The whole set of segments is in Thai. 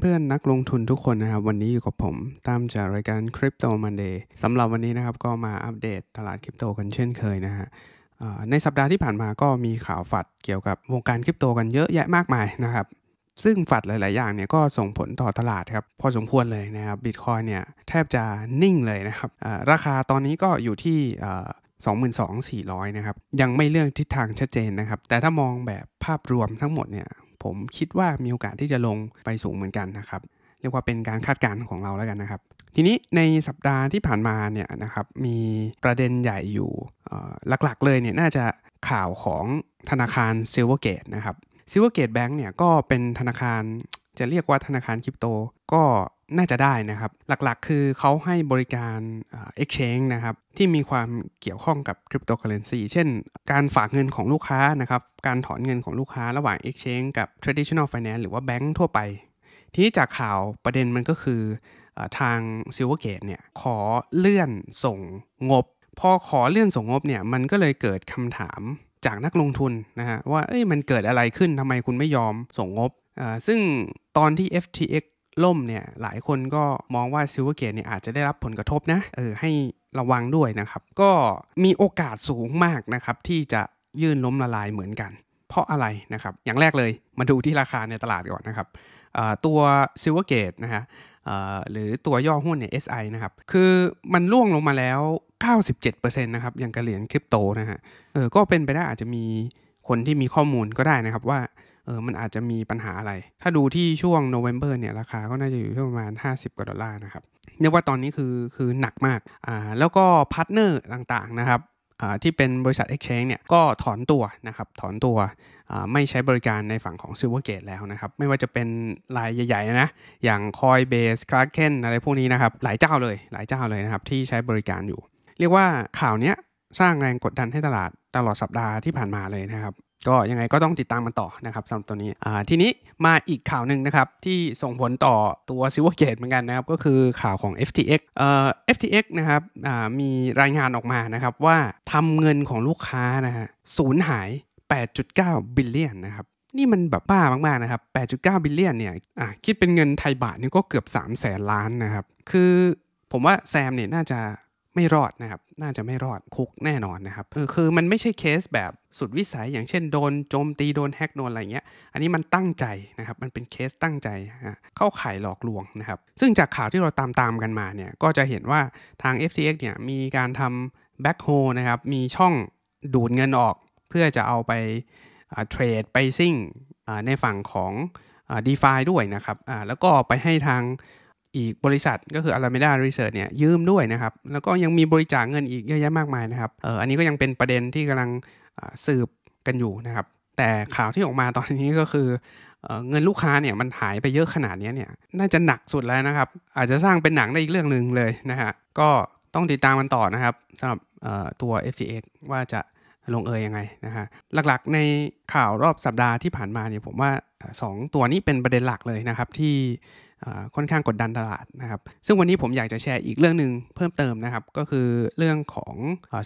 เพื่อนนักลงทุนทุกคนนะครับวันนี้อยู่กับผมตามจากรายการ Crypto Monday สำหรับวันนี้นะครับก็มาอัปเดตตลาดคริปโตกันเช่นเคยนะฮะในสัปดาห์ที่ผ่านมาก็มีข่าวฝัดเกี่ยวกับวงการคริปโตกันเยอะแยะมากมายนะครับซึ่งฝัดหลาย ๆ อย่างเนี่ยก็ส่งผลต่อตลาดครับพอสมควรเลยนะครับบิตคอยเนี่ยแทบจะนิ่งเลยนะครับราคาตอนนี้ก็อยู่ที่ 22,400นะครับยังไม่เลือกทิศทางชัดเจนนะครับแต่ถ้ามองแบบภาพรวมทั้งหมดเนี่ยผมคิดว่ามีโอกาสที่จะลงไปสูงเหมือนกันนะครับเรียกว่าเป็นการคาดการณ์ของเราแล้วกันนะครับ ทีนี้ในสัปดาห์ที่ผ่านมาเนี่ยนะครับมีประเด็นใหญ่อยู่หลักๆ เลยเนี่ยน่าจะข่าวของธนาคาร Silvergate นะครับ Silvergate Bank เนี่ยก็เป็นธนาคารจะเรียกว่าธนาคารคริปโต ก็น่าจะได้นะครับ หลักๆคือเขาให้บริการ exchange นะครับ ที่มีความเกี่ยวข้องกับคริปโตเคอเรนซีเช่น การฝากเงินของลูกค้านะครับ การถอนเงินของลูกค้าระหว่าง exchange กับ traditional finance หรือว่าแบงก์ทั่วไป ที่จากข่าวประเด็นมันก็คือทาง Silvergate เนี่ย ขอเลื่อนส่งงบ พอขอเลื่อนส่งงบเนี่ย มันก็เลยเกิดคำถามจากนักลงทุนนะฮะว่าเอ้ยมันเกิดอะไรขึ้นทำไมคุณไม่ยอมส่งงบซึ่งตอนที่ FTX ล่มเนี่ยหลายคนก็มองว่าซิลเวอร์เกตเนี่ยอาจจะได้รับผลกระทบนะเออให้ระวังด้วยนะครับ ก็มีโอกาสสูงมากนะครับที่จะยื่นล้มละลายเหมือนกัน เพราะอะไรนะครับ อย่างแรกเลยมาดูที่ราคาในตลาดก่อนนะครับ ตัวซิลเวอร์เกตนะฮะหรือตัวย่อหุ้นเนี่ย SI นะครับ คือมันล่วงลงมาแล้ว 97%นะครับอย่างกระเหรียญคริปโตนะฮะเออก็เป็นไปได้อาจจะมีคนที่มีข้อมูลก็ได้นะครับว่าเออมันอาจจะมีปัญหาอะไร ถ้าดูที่ช่วงโนเวม ber เนี่ย ราคาก็น่าจะอยู่ที่ประมาณ 50กว่าดอลลาร์นะครับ เรียกว่าตอนนี้คือ คือหนักมาก อ่า แล้วก็พาร์ทเนอร์ต่างๆนะครับ อ่า ที่เป็นบริษัท Exchange เนี่ย ก็ถอนตัวนะครับ ถอนตัว อ่า ไม่ใช้บริการในฝั่งของ Silvergate แล้วนะครับ ไม่ว่าจะเป็นรายใหญ่ ๆนะ อย่าง Coinbase, Kraken อะไรพวกนี้นะครับ หลายเจ้าเลย หลายเจ้าเลยนะครับ ที่ใช้บริการอยู่ เรียกว่าข่าวนี้สร้างแรงกดดันให้ตลาดตลอดสัปดาห์ที่ผ่านมาเลยนะครับก็ยังไงก็ต้องติดตามมันต่อนะครับสำหรับตัวนี้ทีนี้มาอีกข่าวหนึ่งนะครับ ที่ส่งผลต่อตัวซิวเวอร์เกตเหมือนกันนะครับ ก็คือข่าวของ FTX เอ่อ FTX นะครับมีรายงานออกมานะครับว่าทำเงินของลูกค้านะฮะสูญหาย 8.9 บิลเลียนนะครับ นี่มันแบบบ้ามากๆนะครับ 8.9 บิลเลียนเนี่ยคิดเป็นเงินไทยบาทนี่ก็เกือบ 3 0 0แสนล้านนะครับ คือผมว่าแซมเนี่ยน่าจะไม่รอดนะครับ น่าจะไม่รอดคุกแน่นอนนะครับ คือมันไม่ใช่เคสแบบสุดวิสัย อย่างเช่นโดนโจมตีโดน แฮกโดนอะไรเงี้ย อันนี้มันตั้งใจนะครับ มันเป็นเคสตั้งใจ เข้าข่ายหลอกลวงนะครับ ซึ่งจากข่าวที่เราตามตามกันมาเนี่ย ก็จะเห็นว่าทาง FTX เนี่ยมีการทำแบ็กโฮนะครับ มีช่องดูดเงินออกเพื่อจะเอาไปเทรดไปซิ่งในฝั่งของดีฟาด้วยนะครับแล้วก็ไปให้ทางอีกบริษัทก็คือาราเมดา Research เนี่ยยืมด้วยนะครับ แล้วก็ยังมีบริจาคเงินอีกเยอะแยะมากมายนะครับเอออันนี้ก็ยังเป็นประเด็นที่กำลังสืบกันอยู่นะครับ แต่ข่าวที่ออกมาตอนนี้ก็คือเงินลูกค้าเนี่ยมันหายไปเยอะขนาดนี้เนี่ยน่าจะหนักสุดแล้วนะครับอาจจะสร้างเป็นหนังได้อีกเรื่องหนึ่งเลยนะฮะก็ต้องติดตามมันต่อนะครับสำหรับตัว FCX ว่าจะลงเอยยังไงนะฮะหลักๆ ในข่าวรอบสัปดาห์ที่ผ่านมาเนี่ยผมว่า2ตัวนี้เป็นประเด็นหลักเลยนะครับที่ค่อนข้างกดดันตลาดนะครับ ซึ่งวันนี้ผมอยากจะแชร์อีกเรื่องหนึ่งเพิ่มเติมนะครับ ก็คือเรื่องของ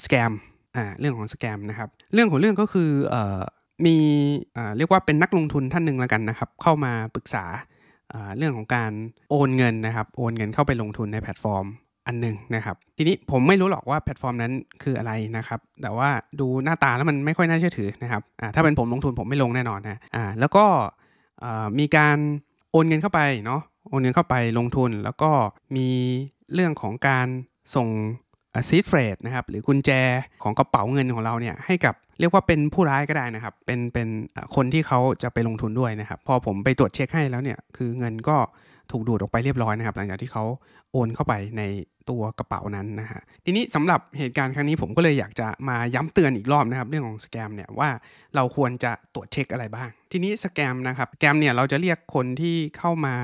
สแกมเรื่องของสแกมนะครับ เรื่องของเรื่องก็คืออมีเรียกว่าเป็นนักลงทุนท่านหนึ่งแล้วกันนะครับ เข้ามาปรึกษาเรื่องของการโอนเงินนะครับ โอนเงินเข้าไปลงทุนในแพลตฟอร์มอันหนึ่งนะครับ ทีนี้ผมไม่รู้หรอกว่าแพลตฟอร์มนั้นคืออะไรนะครับ แต่ว่าดูหน้าตาแล้วมันไม่ค่อยน่าเชื่อถือนะครับถ้าเป็นผมลงทุนผมไม่ลงแน่นอนนะแล้วก็มีการโอนเงินเข้าไปเนาะโอนเงินเข้าไปลงทุนแล้วก็มีเรื่องของการส่งซีสเฟรดนะครับหรือกุญแจของกระเป๋าเงินของเราเนี่ยให้กับเรียกว่าเป็นผู้ร้ายก็ได้นะครับ เป็นเป็นคนที่เขาจะไปลงทุนด้วยนะครับพอผมไปตรวจเช็คให้แล้วเนี่ย คือเงินก็ถูกดูดออกไปเรียบร้อยนะครับหลังจากที่เขาโอนเข้าไปในตัวกระเป๋านั้นนะฮะทีนี้สำหรับเหตุการณ์ครั้งนี้ผมก็เลยอยากจะมาย้ำเตือนอีกรอบนะครับเรื่องของสแกมเนี่ยว่าเราควรจะตรวจเช็คอะไรบ้าง ทีนี้สแกมนะครับสแกมเนี่ยเราจะเรียกคนที่เข้ามา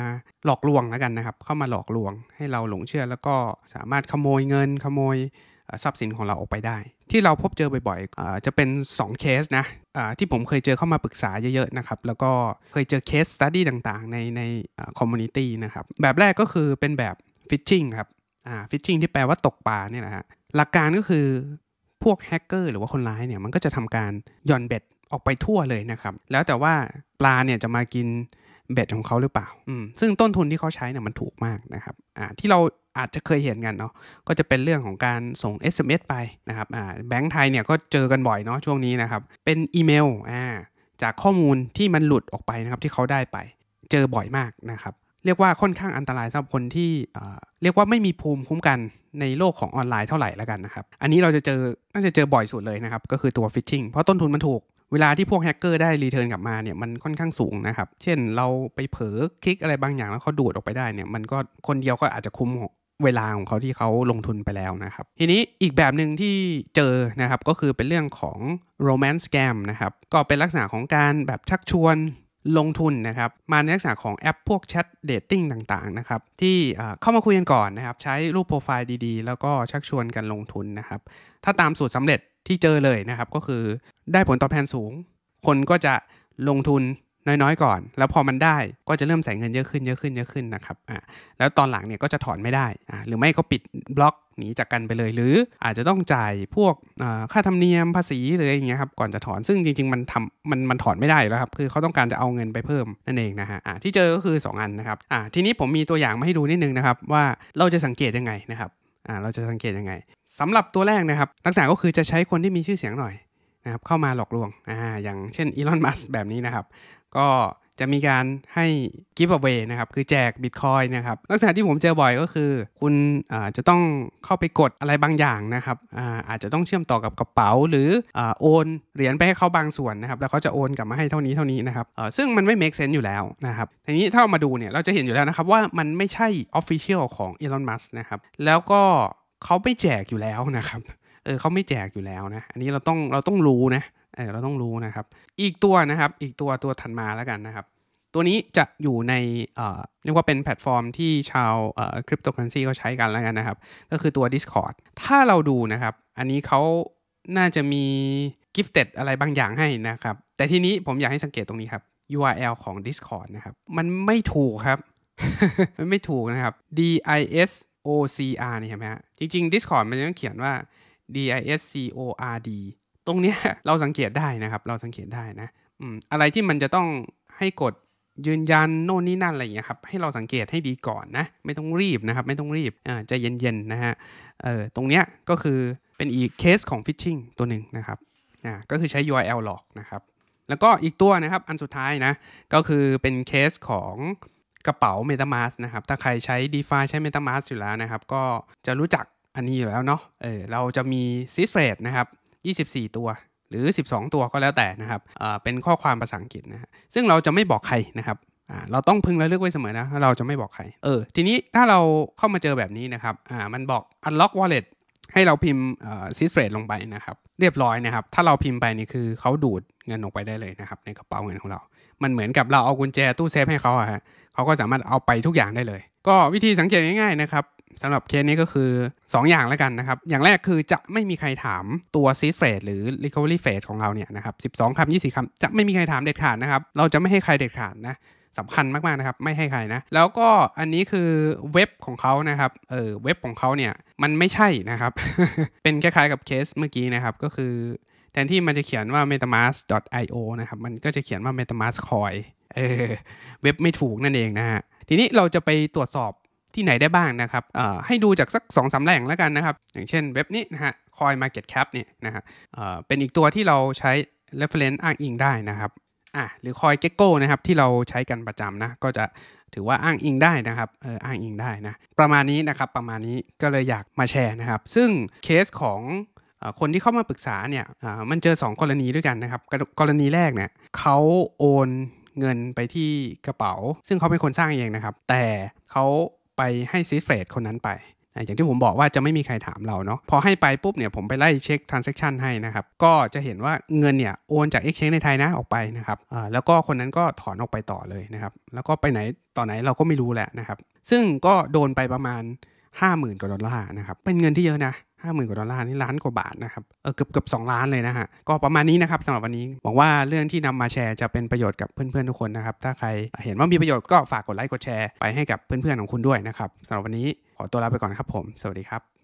หลอกลวงแล้วกันนะครับ เข้ามาหลอกลวง ให้เราหลงเชื่อแล้วก็สามารถขโมยเงินขโมยทรัพย์สินของเราออกไปได้ ที่เราพบเจอบ่อยๆ จะเป็น 2 เคสนะที่ผมเคยเจอเข้ามาปรึกษาเยอะๆนะครับแล้วก็เคยเจอเคสสตัดดี้ต่างๆ ในในคอมมูนิตี้นะครับแบบแรกก็คือเป็นแบบฟิชชิงครับฟิชชิงที่แปลว่าตกปลาเนี่ยนะฮะหลักการก็คือพวกแฮกเกอร์หรือว่าคนร้ายเนี่ยมันก็จะทำการย่อนเบ็ดออกไปทั่วเลยนะครับแล้วแต่ว่าปลาเนี่ยจะมากินเบ็ดของเขาหรือเปล่าซึ่งต้นทุนที่เขาใช้เนี่ยมันถูกมากนะครับที่เราอาจจะเคยเห็นกันเนาะ ก็จะเป็นเรื่องของการส่ง SMS ไปนะครับแบงก์ไทยเนี่ยก็เจอกันบ่อยเนาะช่วงนี้นะครับ เป็นอีเมลอ่าจากข้อมูลที่มันหลุดออกไปนะครับที่เขาได้ไป เจอบ่อยมากนะครับ เรียกว่าค่อนข้างอันตรายสำหรับคนที่เรียกว่าไม่มีภูมิคุ้มกันในโลกของออนไลน์เท่าไหร่แล้วกันนะครับ อันนี้เราจะเจอ น่าจะเจอบ่อยสุดเลยนะครับ ก็คือตัวฟิชชิงเพราะต้นทุนมันถูก เวลาที่พวกแฮกเกอร์ได้รีเทิร์นกลับมาเนี่ยมันค่อนข้างสูงนะครับ เช่นเราไปเผลอคลิกอะไรบางอย่างแล้วเขาดูดออกไปได้เนี่ยมันก็คนเดียวก็อาจจะคุ้มเวลาของเขาที่เขาลงทุนไปแล้วนะครับ ทีนี้อีกแบบหนึ่งที่เจอนะครับก็คือเป็นเรื่องของ romance scam นะครับก็เป็นลักษณะของการแบบชักชวนลงทุนนะครับมาในลักษณะของแอปพวกแชทเดทติ้งต่างๆนะครับที่เข้ามาคุยกันก่อนนะครับ ใช้รูปโปรไฟล์ดีๆ แล้วก็ชักชวนกันลงทุนนะครับ ถ้าตามสูตรสำเร็จที่เจอเลยนะครับ ก็คือได้ผลตอบแทนสูง คนก็จะลงทุนน้อยๆ ก่อน แล้วพอมันได้ก็จะเริ่มใส่เงินเยอะขึ้น เยอะขึ้น เยอะขึ้นนะครับ อ่าแล้วตอนหลังเนี่ยก็จะถอนไม่ได้ อ่าหรือไม่ก็ปิดบล็อกหนีจากกันไปเลย หรืออาจจะต้องจ่ายพวกค่าธรรมเนียม ภาษี หรืออะไรเงี้ยครับ ก่อนจะถอน ซึ่งจริงๆมันทำมัน มันถอนไม่ได้แล้วครับ คือเขาต้องการจะเอาเงินไปเพิ่ม นั่นเองนะฮะาที่เจอก็คือ 2 อันนะครับ อ่าทีนี้ผมมีตัวอย่างมาให้ดูนิดนึงนะครับว่าเราจะสังเกตยังไงนะครับ อ่าเราจะสังเกตยังไง สำหรับตัวแรกนะครับลักษณะก็คือจะใช้คนที่มีชื่อเสียงหน่อยนะครับเข้ามาหลอกลวงอ่าอย่างเช่นอีลอนมัสแบบนี้นะครับ ก็จะมีการให้กิฟต์เวนะครับ คือแจกบิตคอยนะครับ ลักษณะที่ผมเจอบ่อยก็คือ คุณะจะต้องเข้าไปกดอะไรบางอย่างนะครับ อาอาจจะต้องเชื่อมต่อกับกระเป๋าหรืออโอนเหรียญไปให้เขาบางส่วนนะครับ แล้วเขาจะโอนกลับมาให้เท่านี้เท่านี้นะครับ ซึ่งมันไม่ make sense อยู่แล้วนะครับ ทีนี้ถ้าเรามาดูเนี่ย เราจะเห็นอยู่แล้วนะครับว่ามันไม่ใช่ออฟฟิเชียลของอีลอนมัสนะครับ แล้วก็เขาไม่แจกอยู่แล้วนะครับเออเขาไม่แจกอยู่แล้วนะอันนี้เราต้องเราต้องรู้นะเออเราต้องรู้นะครับ อีกตัวนะครับอีกตัวตัวถัดมาแล้วกันนะครับ ตัวนี้จะอยู่ในเอ่อเรียกว่าเป็นแพลตฟอร์มที่ชาวเอ่อคริปโตเคอเรนซีเขาใช้กันแล้วกันนะครับ ก็คือตัว Discord ถ้าเราดูนะครับ อันนี้เขาน่าจะมี gifted อะไรบางอย่างให้นะครับ แต่ทีนี้ผมอยากให้สังเกตตรงนี้ครับ URL ของ Discord นะครับ มันไม่ถูกครับ มันไม่ถูกนะครับ D I S O C R นี่เห็นไหมฮะจริงๆ Discord มันจะต้องเขียนว่า discord ตรงเนี้ยเราสังเกตได้นะครับ เราสังเกตได้นะ อืม อะไรที่มันจะต้องให้กดยืนยันโน่นนี่นั่นอะไรอย่างนี้ครับ ให้เราสังเกตให้ดีก่อนนะ ไม่ต้องรีบนะครับ ไม่ต้องรีบอ่าจะเย็นๆนะฮะ เออ ตรงเนี้ยก็คือเป็นอีกเคสของฟิชชิงตัวหนึ่งนะครับ อ่า ก็คือใช้ URL หลอกนะครับ แล้วก็อีกตัวนะครับ อันสุดท้ายนะ ก็คือเป็นเคสของกระเป๋า MetaMask นะครับ ถ้าใครใช้ DeFi ใช้ MetaMask อยู่แล้วนะครับ ก็จะรู้จักอันนี้อยู่แล้วเนาะ เออ เราจะมีซิสเฟรดนะครับ24 ตัว หรือ 12 ตัวก็แล้วแต่นะครับเป็นข้อความภาษาอังกฤษนะฮะ ซึ่งเราจะไม่บอกใครนะครับเราต้องพึงระลึกไว้เสมอนะ เราจะไม่บอกใคร เออ ทีนี้ถ้าเราเข้ามาเจอแบบนี้นะครับ อ่า มันบอก unlock wallet ให้เราพิมพ์ซิสเรดลงไปนะครับ เรียบร้อยนะครับ ถ้าเราพิมพ์ไปนี่คือเขาดูดเงินออกไปได้เลยนะครับ ในกระเป๋าเงินของเรา มันเหมือนกับเราเอากุญแจตู้เซฟให้เขาอะฮะเขาก็สามารถเอาไปทุกอย่างได้เลย ก็วิธีสังเกตง่ายๆนะครับสำหรับเคสนี้ก็คือ 2 อย่างแล้วกันนะครับอย่างแรกคือจะไม่มีใครถามตัว s e a s phase หรือ recovery phase ของเราเนี่ยนะครับ12คำ2บคำจะไม่มีใครถามเด็ดขาดนะครับ เราจะไม่ให้ใครเด็ดขาดนะสำคัญมากๆนะครับไม่ให้ใครนะแล้วก็อันนี้คือเว็บของเขานะครับเออเว็บของเขาเนี่ยมันไม่ใช่นะครับ เป็นคล้ายๆกับเคสเมื่อกี้นะครับ ก็คือแทนที่มันจะเขียนว่า metamask.io นะครับมันก็จะเขียนว่า metamask coin เออเว็บไม่ถูกนั่นเองนะฮะทีนี้เราจะไปตรวจสอบที่ไหนได้บ้างนะครับให้ดูจากสัก2อสแหล่งแล้วกันนะครับ อย่างเช่นเว็บนี้นะฮะ Coin Market Cap เนี่ยนะฮะเป็นอีกตัวที่เราใช้ reference อ้างอิงได้นะครับอ่ะหรือ Coin Gecko นะครับที่เราใช้กันประจำนะ ก็จะถือว่าอ้างอิงได้นะครับอออ้างอิงได้นะ ประมาณนี้นะครับ ประมาณนี้ก็เลยอยากมาแชร์นะครับ ซึ่งเคสของคนที่เข้ามาปรึกษาเนี่ยมันเจอ 2 กรณีด้วยกันนะครับ กรณีแรกเนี่ยเขาโอนเงินไปที่กระเป๋า ซึ่งเขาเป็นคนสร้างเองนะครับ แต่เขาไปให้ซีสเฟดคนนั้นไป อย่างที่ผมบอกว่าจะไม่มีใครถามเราเนาะ พอให้ไปปุ๊บเนี่ยผมไปไล่เช็คทรานเซ็คชันให้นะครับ ก็จะเห็นว่าเงินเนี่ยโอนจาก exchange ในไทยนะออกไปนะครับแล้วก็คนนั้นก็ถอนออกไปต่อเลยนะครับ แล้วก็ไปไหนต่อไหนเราก็ไม่รู้แหละนะครับ ซึ่งก็โดนไปประมาณ 50,000 กว่าดอลลาร์นะครับ เป็นเงินที่เยอะนะห้าหมื่นกว่าดอลลาร์นี่ล้านกว่าบาทนะครับเออเกือบเกือบสองล้านเลยนะฮะก็ประมาณนี้นะครับสำหรับวันนี้หวังว่าเรื่องที่นำมาแชร์จะเป็นประโยชน์กับเพื่อนๆ ทุกคนนะครับถ้าใครเห็นว่ามีประโยชน์ก็ฝากกดไลค์กดแชร์ ไปให้กับเพื่อนๆของคุณด้วยนะครับสำหรับวันนี้ขอตัวลาไปก่อนครับผมสวัสดีครับ